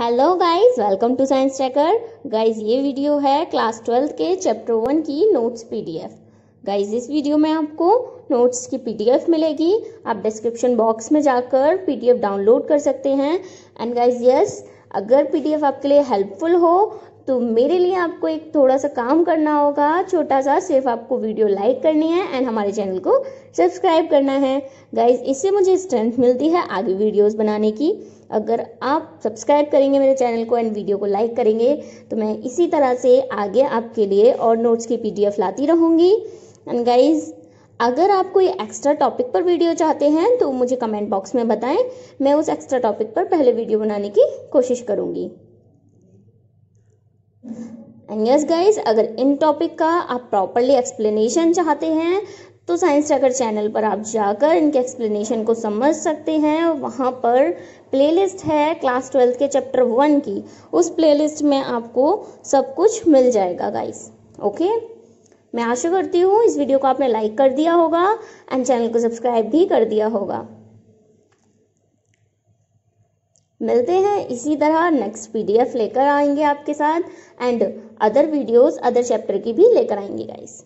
hello guys welcome to science tracker guys ये video है class twelfth के chapter one की नोट्स पीडीएफ गाइस इस वीडियो में आपको नोट्स की पीडीएफ मिलेगी आप डिस्क्रिप्शन बॉक्स में जाकर पीडीएफ डाउनलोड कर सकते हैं एंड गाइस यस अगर पीडीएफ आपके लिए हेल्पफुल हो तो मेरे लिए आपको एक थोड़ा सा काम करना होगा छोटा सा सिर्फ आपको वीडियो लाइक करनी है एंड हमारे चैनल को सब्सक्राइब करना है गाइज इससे मुझे स्ट्रेंथ मिलती है आगे वीडियोज़ बनाने की अगर आप सब्सक्राइब करेंगे मेरे चैनल को एंड वीडियो को लाइक करेंगे तो मैं इसी तरह से आगे आपके लिए और नोट्स की पीडीएफ लाती रहूँगी एंड गाइज अगर आप कोई एक्स्ट्रा टॉपिक पर वीडियो चाहते हैं तो मुझे कमेंट बॉक्स में बताएं मैं उस एक्स्ट्रा टॉपिक पर पहले वीडियो बनाने की कोशिश करूंगी एंड यस गाइज अगर इन टॉपिक का आप प्रॉपरली एक्सप्लेनेशन चाहते हैं तो साइंस ट्रैकर चैनल पर आप जाकर इनके एक्सप्लेनेशन को समझ सकते हैं वहाँ पर प्लेलिस्ट है क्लास ट्वेल्थ के चैप्टर वन की उस प्लेलिस्ट में आपको सब कुछ मिल जाएगा गाइस ओके मैं आशा करती हूँ इस वीडियो को आपने लाइक कर दिया होगा एंड चैनल को सब्सक्राइब भी कर दिया होगा मिलते हैं इसी तरह नेक्स्ट पीडीएफ लेकर आएंगे आपके साथ and other videos other chapter की भी लेकर आएंगे गाइस